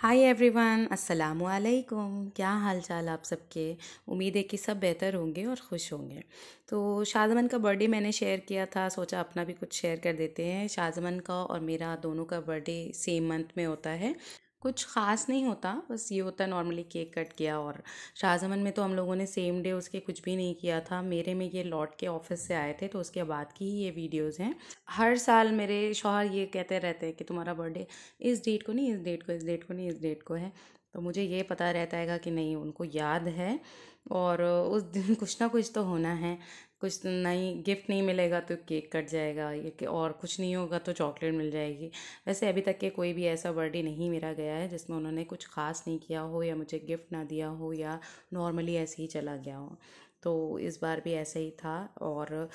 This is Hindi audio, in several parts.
हाय एवरीवन अस्सलाम वालेकुम क्या हाल चाल आप सबके उम्मीद है कि सब बेहतर होंगे और खुश होंगे तो शाहजमन का बर्थडे मैंने शेयर किया था सोचा अपना भी कुछ शेयर कर देते हैं शाहजमन का और मेरा दोनों का बर्थडे सेम मंथ में होता है कुछ ख़ास नहीं होता बस ये होता है नॉर्मली केक कट किया और शाहजमन में तो हम लोगों ने सेम डे उसके कुछ भी नहीं किया था मेरे में ये लौट के ऑफिस से आए थे तो उसके बाद की ही ये वीडियोस हैं हर साल मेरे शोहर ये कहते रहते हैं कि तुम्हारा बर्थडे इस डेट को नहीं इस डेट को इस डेट को नहीं इस डेट को है तो मुझे ये पता रहता है कि नहीं उनको याद है और उस दिन कुछ ना कुछ तो होना है कुछ नहीं गिफ्ट नहीं मिलेगा तो केक कट जाएगा या और कुछ नहीं होगा तो चॉकलेट मिल जाएगी वैसे अभी तक के कोई भी ऐसा बर्थडे नहीं मेरा गया है जिसमें उन्होंने कुछ ख़ास नहीं किया हो या मुझे गिफ्ट ना दिया हो या नॉर्मली ऐसे ही चला गया हो तो इस बार भी ऐसा ही था और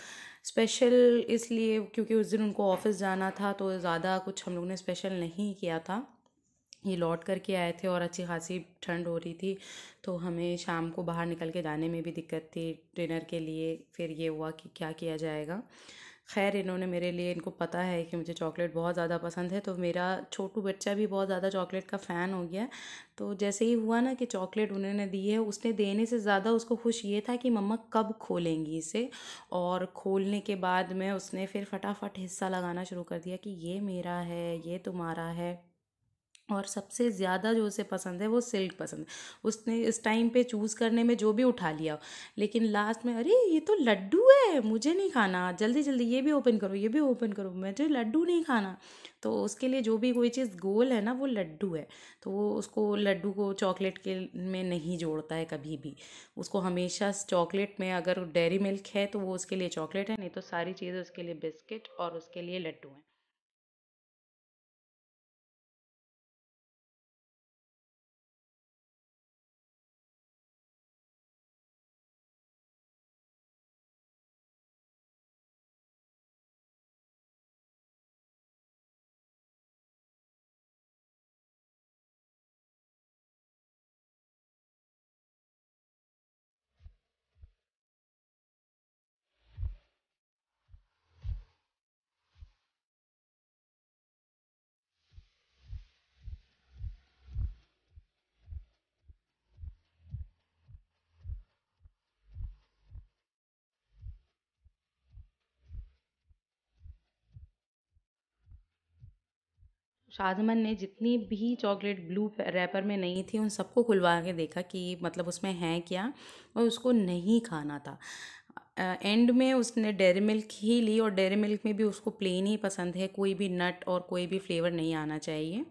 स्पेशल इसलिए क्योंकि उस दिन उनको ऑफिस जाना था तो ज़्यादा कुछ हम लोग ने स्पेशल नहीं किया था ये लौट कर के आए थे और अच्छी खासी ठंड हो रही थी तो हमें शाम को बाहर निकल के जाने में भी दिक्कत थी डिनर के लिए फिर ये हुआ कि क्या किया जाएगा खैर इन्होंने मेरे लिए इनको पता है कि मुझे चॉकलेट बहुत ज़्यादा पसंद है तो मेरा छोटू बच्चा भी बहुत ज़्यादा चॉकलेट का फ़ैन हो गया तो जैसे ही हुआ ना कि चॉकलेट उन्होंने दी है उसने देने से ज़्यादा उसको खुश ये था कि मम्मा कब खोलेंगी इसे और खोलने के बाद में उसने फिर फटाफट हिस्सा लगाना शुरू कर दिया कि ये मेरा है ये तुम्हारा है और सबसे ज़्यादा जो उसे पसंद है वो सिल्क पसंद है उसने इस टाइम पे चूज़ करने में जो भी उठा लिया लेकिन लास्ट में अरे ये तो लड्डू है मुझे नहीं खाना जल्दी जल्दी ये भी ओपन करो ये भी ओपन करो मैं तो लड्डू नहीं खाना तो उसके लिए जो भी कोई चीज़ गोल है ना वो लड्डू है तो वो उसको लड्डू को चॉकलेट के में नहीं जोड़ता है कभी भी उसको हमेशा चॉकलेट में अगर डेयरी मिल्क है तो वो उसके लिए चॉकलेट है नहीं तो सारी चीज़ें उसके लिए बिस्किट और उसके लिए लड्डू हैं शाहजमन ने जितनी भी चॉकलेट ब्लू रैपर में नहीं थी उन सबको खुलवा के देखा कि मतलब उसमें है क्या और उसको नहीं खाना था एंड uh, में उसने डेरी मिल्क ही ली और डेरी मिल्क में भी उसको प्लेन ही पसंद है कोई भी नट और कोई भी फ्लेवर नहीं आना चाहिए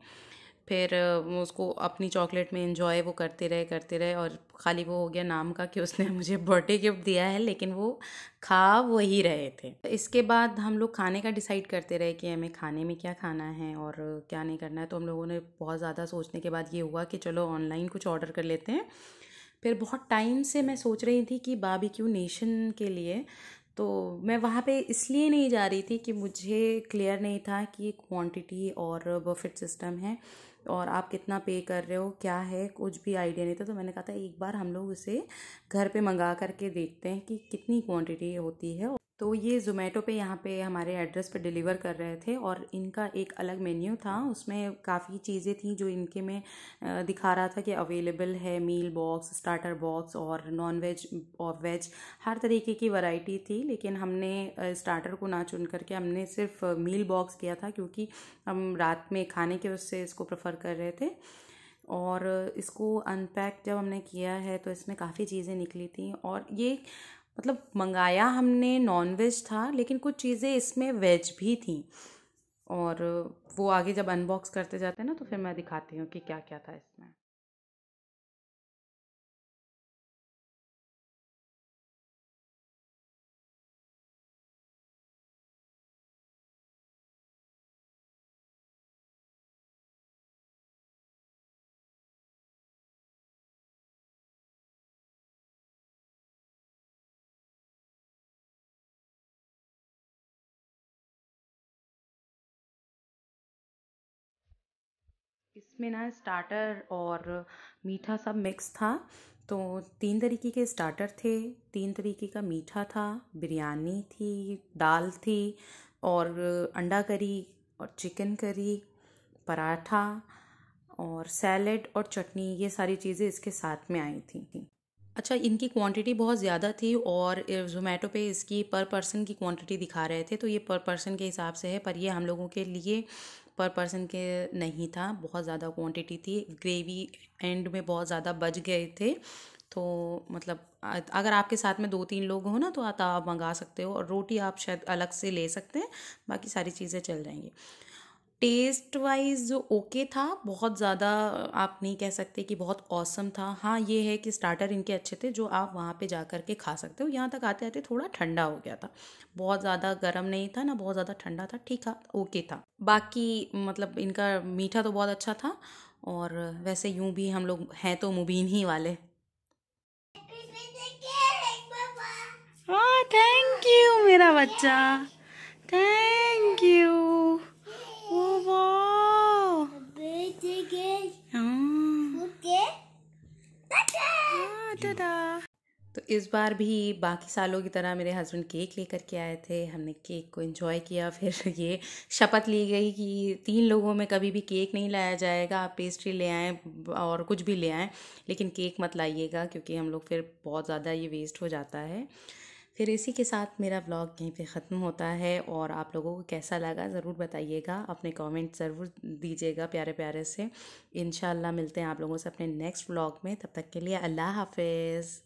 फिर उसको अपनी चॉकलेट में इंजॉय वो करते रहे करते रहे और खाली वो हो गया नाम का कि उसने मुझे बर्थडे गिफ्ट दिया है लेकिन वो खा वही रहे थे इसके बाद हम लोग खाने का डिसाइड करते रहे कि हमें खाने में क्या खाना है और क्या नहीं करना है तो हम लोगों ने बहुत ज़्यादा सोचने के बाद ये हुआ कि चलो ऑनलाइन कुछ ऑर्डर कर लेते हैं फिर बहुत टाइम से मैं सोच रही थी कि बाबी नेशन के लिए तो मैं वहाँ पे इसलिए नहीं जा रही थी कि मुझे क्लियर नहीं था कि क्वांटिटी और बफेट सिस्टम है और आप कितना पे कर रहे हो क्या है कुछ भी आइडिया नहीं था तो मैंने कहा था एक बार हम लोग उसे घर पे मंगा करके देखते हैं कि कितनी क्वांटिटी होती है तो ये जोमेटो पे यहाँ पे हमारे एड्रेस पे डिलीवर कर रहे थे और इनका एक अलग मेन्यू था उसमें काफ़ी चीज़ें थी जो इनके में दिखा रहा था कि अवेलेबल है मील बॉक्स स्टार्टर बॉक्स और नॉन वेज और वेज हर तरीके की वैरायटी थी लेकिन हमने स्टार्टर को ना चुन करके हमने सिर्फ मील बॉक्स किया था क्योंकि हम रात में खाने के उससे इसको प्रेफर कर रहे थे और इसको अनपैक जब हमने किया है तो इसमें काफ़ी चीज़ें निकली थी और ये मतलब मंगाया हमने नॉन वेज था लेकिन कुछ चीज़ें इसमें वेज भी थी और वो आगे जब अनबॉक्स करते जाते हैं ना तो फिर मैं दिखाती हूँ कि क्या क्या था इसमें इसमें ना स्टार्टर और मीठा सब मिक्स था तो तीन तरीके के स्टार्टर थे तीन तरीके का मीठा था बिरयानी थी दाल थी और अंडा करी और चिकन करी पराठा और सैलड और चटनी ये सारी चीज़ें इसके साथ में आई थी अच्छा इनकी क्वांटिटी बहुत ज़्यादा थी और जोमेटो पे इसकी पर पर्सन की क्वांटिटी दिखा रहे थे तो ये पर पर्सन के हिसाब से है पर ये हम लोगों के लिए पर पर्सन के नहीं था बहुत ज़्यादा क्वांटिटी थी ग्रेवी एंड में बहुत ज़्यादा बच गए थे तो मतलब अगर आपके साथ में दो तीन लोग हो ना तो आप मंगा सकते हो और रोटी आप शायद अलग से ले सकते हैं बाकी सारी चीज़ें चल जाएंगी टेस्ट वाइज जो ओके था बहुत ज़्यादा आप नहीं कह सकते कि बहुत औसम था हाँ ये है कि स्टार्टर इनके अच्छे थे जो आप वहाँ पे जा कर के खा सकते हो यहाँ तक आते आते थोड़ा ठंडा हो गया था बहुत ज़्यादा गर्म नहीं था ना बहुत ज़्यादा ठंडा था ठीक था ओके था बाकी मतलब इनका मीठा तो बहुत अच्छा था और वैसे यूँ भी हम लोग हैं तो मुबीन ही वाले थैंक हाँ, यू मेरा बच्चा थैंक यू तदा तो इस बार भी बाकी सालों की तरह मेरे हस्बैंड केक लेकर के आए थे हमने केक को एंजॉय किया फिर ये शपथ ली गई कि तीन लोगों में कभी भी केक नहीं लाया जाएगा आप पेस्ट्री ले आएँ और कुछ भी ले आएँ लेकिन केक मत लाइएगा क्योंकि हम लोग फिर बहुत ज़्यादा ये वेस्ट हो जाता है फिर इसी के साथ मेरा ब्लॉग यहीं पे ख़त्म होता है और आप लोगों को कैसा लगा ज़रूर बताइएगा अपने कमेंट ज़रूर दीजिएगा प्यारे प्यारे से इन मिलते हैं आप लोगों से अपने नेक्स्ट ब्लॉग में तब तक के लिए अल्लाह हाफिज़